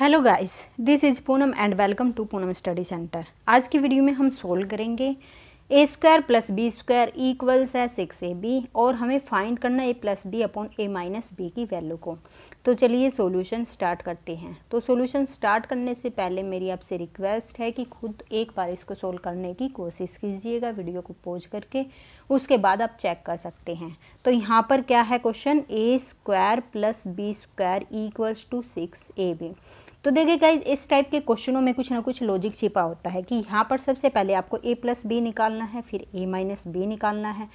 hello guys this is Poonam and welcome to Poonam study centre आज की video में हम सोल्व करेंगे a square plus b square equals है सिक्स ए बी और हमें फाइंड करना a plus b upon a minus b की वैल्यू को तो चलिए सॉल्यूशन स्टार्ट करते हैं तो सॉल्यूशन स्टार्ट करने से पहले मेरी आपसे रिक्वेस्ट है कि खुद एक बार इसको सोल्व करने की कोशिश कीजिएगा वीडियो को पोज करके उसके बाद आप चेक कर सकते हैं तो यहाँ पर क्या है question a square plus b square equals to six a b तो देखिए गाइज इस टाइप के क्वेश्चनों में कुछ ना कुछ लॉजिक छिपा होता है कि यहाँ पर सबसे पहले आपको ए प्लस बी निकालना है फिर ए माइनस बी निकालना है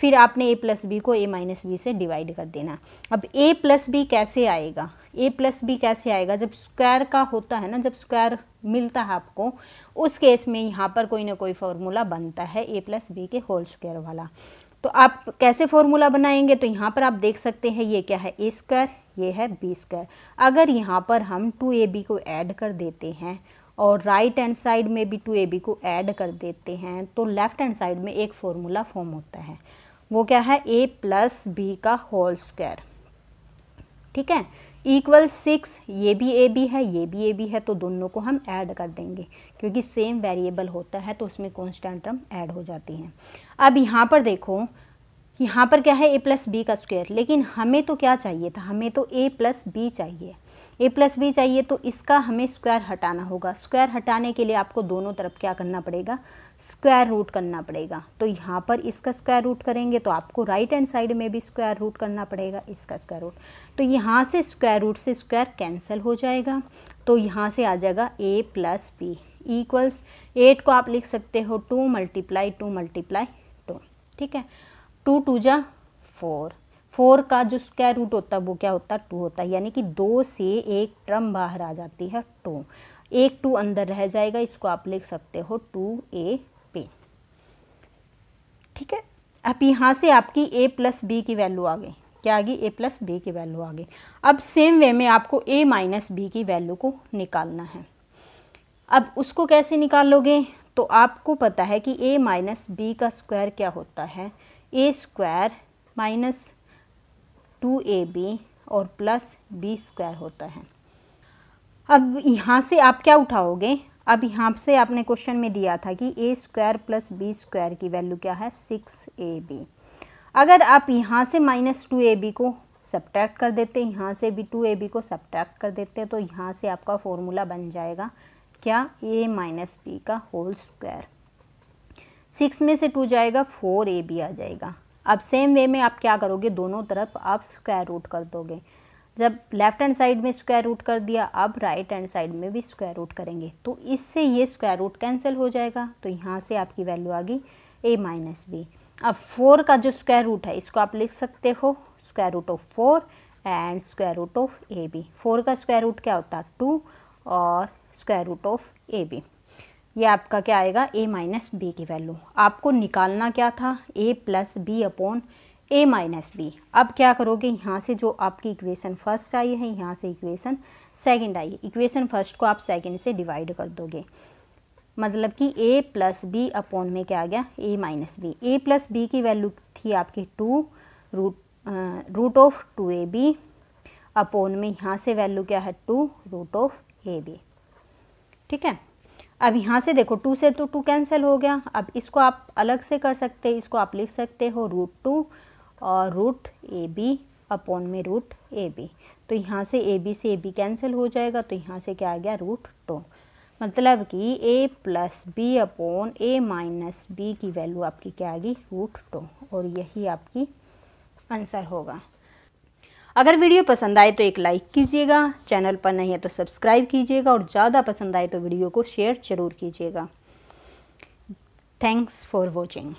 फिर आपने ए प्लस बी को ए माइनस बी से डिवाइड कर देना अब ए प्लस बी कैसे आएगा ए प्लस बी कैसे आएगा जब स्क्वायर का होता है ना जब स्क्वायर मिलता है आपको उस केस में यहाँ पर कोई ना कोई फॉर्मूला बनता है ए प्लस बी के होल स्क्वायर वाला तो आप कैसे फॉर्मूला बनाएंगे तो यहाँ पर आप देख सकते हैं ये क्या है ए स्क्वायर ये है बी स्क्वायर अगर यहाँ पर हम टू ए बी को ऐड कर देते हैं और राइट हैंड साइड में भी टू ए बी को ऐड कर देते हैं तो लेफ़्ट हैंड साइड में एक फॉर्मूला फॉर्म होता है वो क्या है ए प्लस बी का होल स्क्वायर ठीक है इक्वल सिक्स ये भी ए बी है ये भी ए बी है तो दोनों को हम ऐड कर देंगे क्योंकि सेम वेरिएबल होता है तो उसमें कॉन्स्टेंट टर्म ऐड हो जाती हैं अब यहाँ पर देखो यहाँ पर क्या है ए प्लस बी का स्क्वायर लेकिन हमें तो क्या चाहिए था हमें तो ए प्लस बी चाहिए ए प्लस बी चाहिए तो इसका हमें स्क्वायर हटाना होगा स्क्वायर हटाने के लिए आपको दोनों तरफ क्या करना पड़ेगा स्क्वायर रूट करना पड़ेगा तो यहाँ पर इसका स्क्वायर रूट करेंगे तो आपको राइट हैंड साइड में भी स्क्वायर रूट करना पड़ेगा इसका स्क्वायर रूट तो यहाँ से स्क्वायर रूट से स्क्वायर कैंसिल हो जाएगा तो यहाँ से आ जाएगा a plus b equals eight को आप लिख सकते हो two multiply two multiply two ठीक है टू टू जा फोर फोर का जो स्क्वायर रूट होता है वो क्या होता है टू होता है यानी कि दो से एक ट्रम बाहर आ जाती है टू एक टू अंदर रह जाएगा इसको आप लिख सकते हो टू ए पे ठीक है अब यहाँ से आपकी ए प्लस बी की वैल्यू आ गई क्या आ गई ए प्लस बी की वैल्यू आ गई अब सेम वे में आपको ए माइनस बी की वैल्यू को निकालना है अब उसको कैसे निकालोगे तो आपको पता है कि ए माइनस बी का स्क्वायर क्या होता है a square minus two a b और प्लस बी स्क्वायर होता है अब यहाँ से आप क्या उठाओगे अब यहाँ से आपने क्वेश्चन में दिया था कि a square plus b square की वैल्यू क्या है सिक्स ए बी अगर आप यहाँ से माइनस टू ए बी को सब्ट्रैक्ट कर देते हैं यहाँ से भी टू ए बी को सब्ट्रैक्ट कर देते हैं तो यहाँ से आपका फॉर्मूला बन जाएगा क्या ए माइनस बी का होल स्क्वायर सिक्स में से टू जाएगा फोर ए बी आ जाएगा अब सेम वे में आप क्या करोगे दोनों तरफ आप स्क्वायर रूट कर दोगे जब लेफ्ट हैंड साइड में स्क्वायर रूट कर दिया अब राइट हैंड साइड में भी स्क्वायर रूट करेंगे तो इससे ये स्क्वायर रूट कैंसिल हो जाएगा तो यहाँ से आपकी वैल्यू आ गई ए माइनस बी अब फोर का जो स्क्वायर रूट है इसको आप लिख सकते हो square root of four and square root of a b four का स्क्वायर रूट क्या होता है टू और square root of a b ये आपका क्या आएगा ए माइनस बी की वैल्यू आपको निकालना क्या था a plus b upon a minus b अब क्या करोगे यहाँ से जो आपकी इक्वेशन फर्स्ट आई है यहाँ से इक्वेशन सेकंड आई है इक्वेशन फर्स्ट को आप सेकंड से डिवाइड कर दोगे मतलब कि ए प्लस बी अपॉन में क्या आ गया a minus b a plus b की वैल्यू थी आपकी two root root of two a b upon में यहाँ से वैल्यू क्या है two root of a b ठीक है अब यहाँ से देखो टू से तो टू कैंसिल हो गया अब इसको आप अलग से कर सकते इसको आप लिख सकते हो रूट टू और रूट ए बी अपॉन में रूट ए बी तो यहाँ से ए बी से ए बी कैंसिल हो जाएगा तो यहाँ से क्या आ गया रूट टू मतलब कि a plus b upon a minus b की वैल्यू आपकी क्या आ गई रूट टू और यही आपकी आंसर होगा अगर वीडियो पसंद आए तो एक लाइक कीजिएगा चैनल पर नहीं है तो सब्सक्राइब कीजिएगा और ज़्यादा पसंद आए तो वीडियो को शेयर ज़रूर कीजिएगा थैंक्स फॉर वॉचिंग